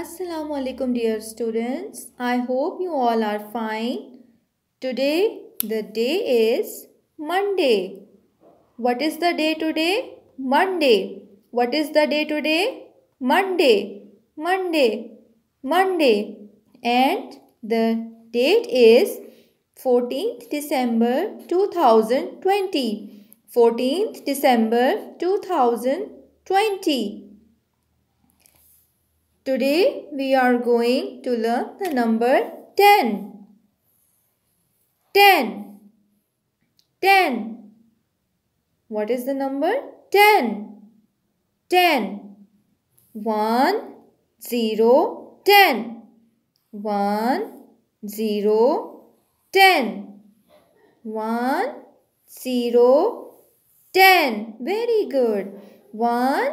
Assalamu alaikum dear students. I hope you all are fine. Today the day is Monday. What is the day today? Monday. What is the day today? Monday. Monday. Monday. And the date is 14th December 2020. 14th December 2020. Today we are going to learn the number 10. 10. 10. What is the number? 10. 10. 1, 0, 10. 1, 0, 10. 1, 0, 10. Very good. 1,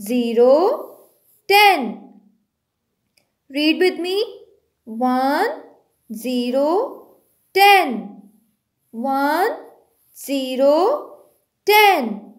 0, 10. Read with me. One, zero, ten. One, zero, ten.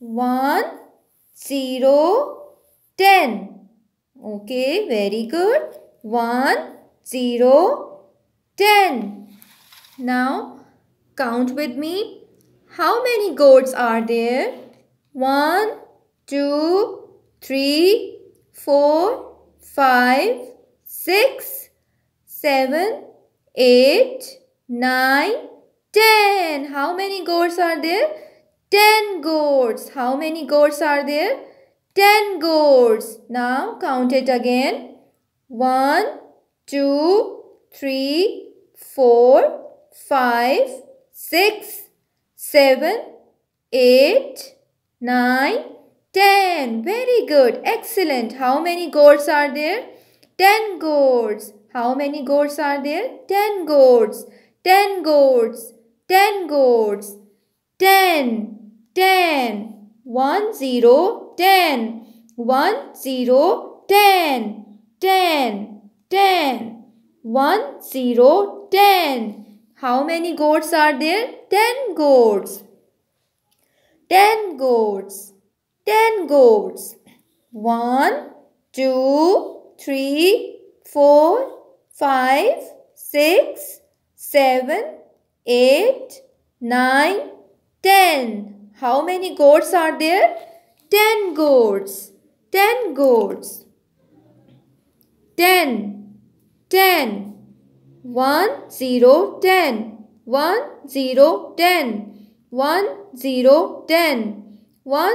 One, zero, ten. Okay, very good. One, zero, ten. Now, count with me. How many goats are there? One, two, three, four, five, six, seven, eight, nine, ten. How many gourds are there? Ten gourds. How many gourds are there? Ten gourds. Now count it again. One, two, three, four, five, six, seven, eight, nine. 10. Very good. Excellent. How many gourds are there? 10 gourds. How many gourds are there? 10 gourds. 10 gourds. 10 gourds. 10. 10. 1, 0, 10. 1, 0, 10. 10. 10. 1, 0, 10. How many goats are there? 10 goats. 10 goats. 10 goats. One, two, three, four, five, six, seven, eight, nine, ten. How many goats are there? 10 goats. 10 goats. 10. 10. 1, 0, 10. 1, 0, 10. 1, 0, 10. 1,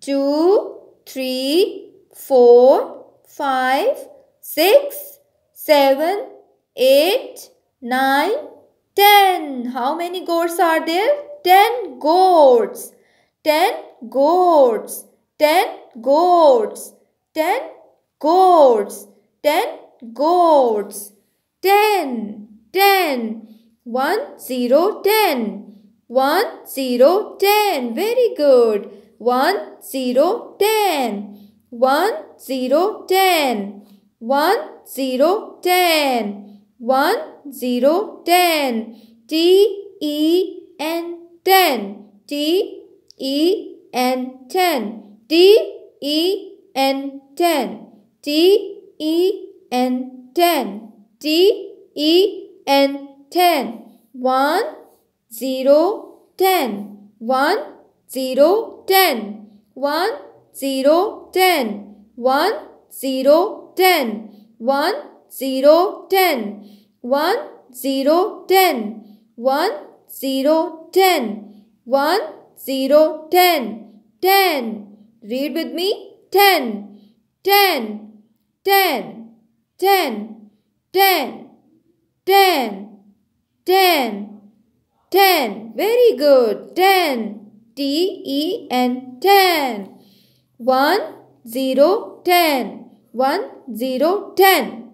two, three, four, five, six, seven, eight, nine, ten. How many gourds are there? Ten gourds. Ten gourds. Ten gourds. Ten gourds. Ten gourds. Ten. Ten. One zero ten. One zero ten. Very good. 1, 0, 10. 1, 0, 10. 1, 0, 10. 1, 0, 10. T, E, N, 10. T, E, N, 10. T, E, N, 10. T, E, N, 10. T, E, N, 10. 1, 0, 10. 1, 0, 10. 1, 0, 10. 1, 0, 10. 1, 0, 10. 1, 0, 10. 1, 0, 10. 1, 0, 10. 10. Read with me. 10. 10. 10. 10. 10. 10. 10. 10. Very good. 10. T E N 10 1 0 10 1 0 10